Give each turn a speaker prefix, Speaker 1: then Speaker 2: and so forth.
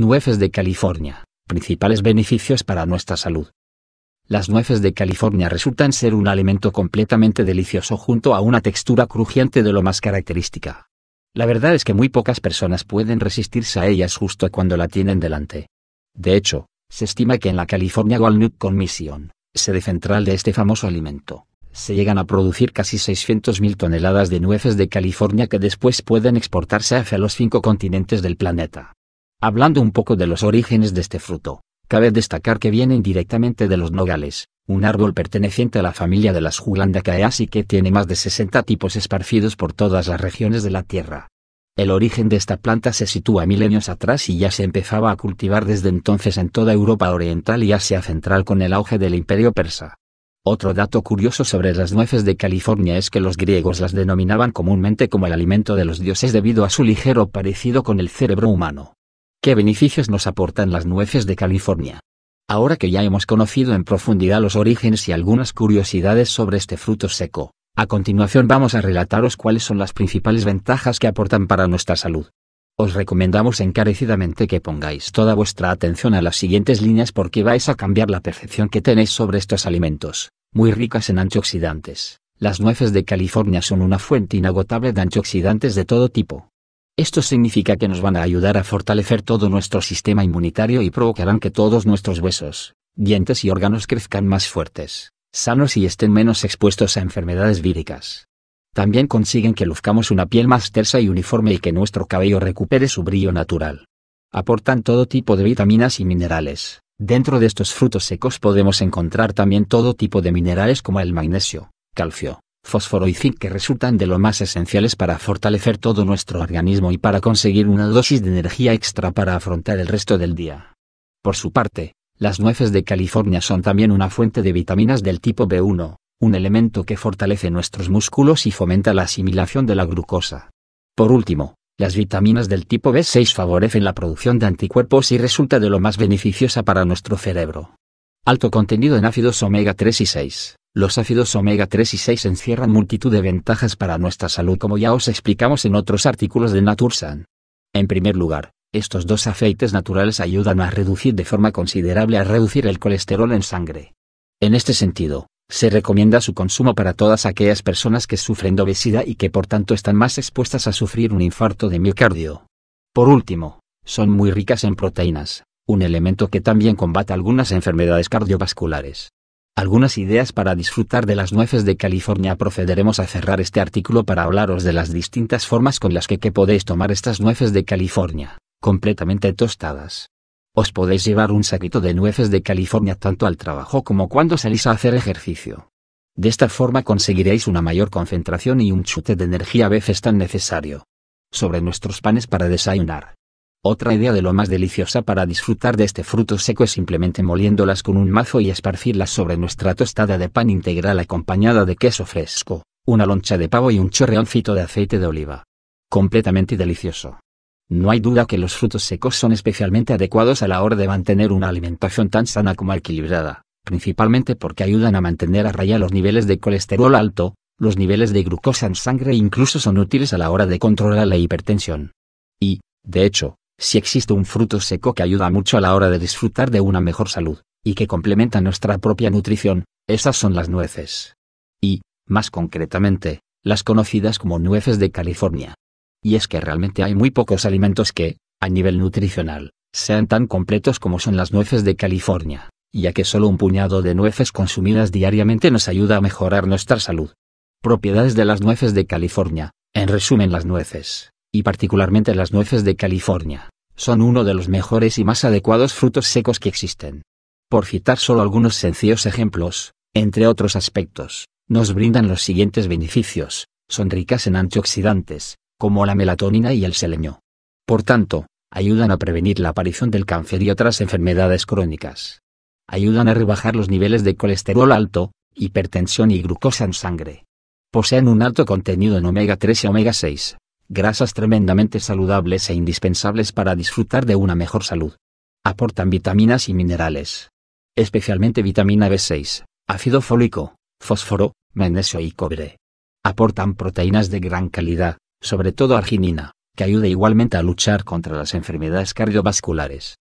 Speaker 1: Nueces de California. Principales beneficios para nuestra salud. Las nueces de California resultan ser un alimento completamente delicioso junto a una textura crujiente de lo más característica. La verdad es que muy pocas personas pueden resistirse a ellas justo cuando la tienen delante. De hecho, se estima que en la California Walnut Commission, sede central de este famoso alimento, se llegan a producir casi 600.000 toneladas de nueces de California que después pueden exportarse hacia los cinco continentes del planeta. Hablando un poco de los orígenes de este fruto, cabe destacar que vienen directamente de los nogales, un árbol perteneciente a la familia de las Julandaceae y que tiene más de 60 tipos esparcidos por todas las regiones de la Tierra. El origen de esta planta se sitúa milenios atrás y ya se empezaba a cultivar desde entonces en toda Europa Oriental y Asia Central con el auge del Imperio Persa. Otro dato curioso sobre las nueces de California es que los griegos las denominaban comúnmente como el alimento de los dioses debido a su ligero parecido con el cerebro humano. ¿Qué beneficios nos aportan las nueces de California? Ahora que ya hemos conocido en profundidad los orígenes y algunas curiosidades sobre este fruto seco, a continuación vamos a relataros cuáles son las principales ventajas que aportan para nuestra salud. Os recomendamos encarecidamente que pongáis toda vuestra atención a las siguientes líneas porque vais a cambiar la percepción que tenéis sobre estos alimentos, muy ricas en antioxidantes. Las nueces de California son una fuente inagotable de antioxidantes de todo tipo esto significa que nos van a ayudar a fortalecer todo nuestro sistema inmunitario y provocarán que todos nuestros huesos, dientes y órganos crezcan más fuertes, sanos y estén menos expuestos a enfermedades víricas. También consiguen que luzcamos una piel más tersa y uniforme y que nuestro cabello recupere su brillo natural. Aportan todo tipo de vitaminas y minerales. Dentro de estos frutos secos podemos encontrar también todo tipo de minerales como el magnesio, calcio, fósforo y zinc que resultan de lo más esenciales para fortalecer todo nuestro organismo y para conseguir una dosis de energía extra para afrontar el resto del día. Por su parte, las nueces de California son también una fuente de vitaminas del tipo B1, un elemento que fortalece nuestros músculos y fomenta la asimilación de la glucosa. Por último, las vitaminas del tipo B6 favorecen la producción de anticuerpos y resulta de lo más beneficiosa para nuestro cerebro. Alto contenido en ácidos omega 3 y 6. Los ácidos omega 3 y 6 encierran multitud de ventajas para nuestra salud como ya os explicamos en otros artículos de Natursan. En primer lugar, estos dos aceites naturales ayudan a reducir de forma considerable a reducir el colesterol en sangre. En este sentido, se recomienda su consumo para todas aquellas personas que sufren obesidad y que por tanto están más expuestas a sufrir un infarto de miocardio. Por último, son muy ricas en proteínas, un elemento que también combate algunas enfermedades cardiovasculares algunas ideas para disfrutar de las nueces de California. Procederemos a cerrar este artículo para hablaros de las distintas formas con las que, podéis tomar estas nueces de California, completamente tostadas. Os podéis llevar un saquito de nueces de California tanto al trabajo como cuando salís a hacer ejercicio. De esta forma conseguiréis una mayor concentración y un chute de energía a veces tan necesario. Sobre nuestros panes para desayunar. Otra idea de lo más deliciosa para disfrutar de este fruto seco es simplemente moliéndolas con un mazo y esparcirlas sobre nuestra tostada de pan integral acompañada de queso fresco, una loncha de pavo y un chorreoncito de aceite de oliva. Completamente delicioso. No hay duda que los frutos secos son especialmente adecuados a la hora de mantener una alimentación tan sana como equilibrada, principalmente porque ayudan a mantener a raya los niveles de colesterol alto, los niveles de glucosa en sangre e incluso son útiles a la hora de controlar la hipertensión. Y, de hecho, si existe un fruto seco que ayuda mucho a la hora de disfrutar de una mejor salud, y que complementa nuestra propia nutrición, esas son las nueces. Y, más concretamente, las conocidas como nueces de California. Y es que realmente hay muy pocos alimentos que, a nivel nutricional, sean tan completos como son las nueces de California, ya que solo un puñado de nueces consumidas diariamente nos ayuda a mejorar nuestra salud. Propiedades de las nueces de California. En resumen, las nueces y particularmente las nueces de California, son uno de los mejores y más adecuados frutos secos que existen. Por citar solo algunos sencillos ejemplos, entre otros aspectos, nos brindan los siguientes beneficios, son ricas en antioxidantes, como la melatonina y el selenio. Por tanto, ayudan a prevenir la aparición del cáncer y otras enfermedades crónicas. Ayudan a rebajar los niveles de colesterol alto, hipertensión y glucosa en sangre. Poseen un alto contenido en omega 3 y omega 6, grasas tremendamente saludables e indispensables para disfrutar de una mejor salud. Aportan vitaminas y minerales, especialmente vitamina B6, ácido fólico, fósforo, magnesio y cobre. Aportan proteínas de gran calidad, sobre todo arginina, que ayuda igualmente a luchar contra las enfermedades cardiovasculares.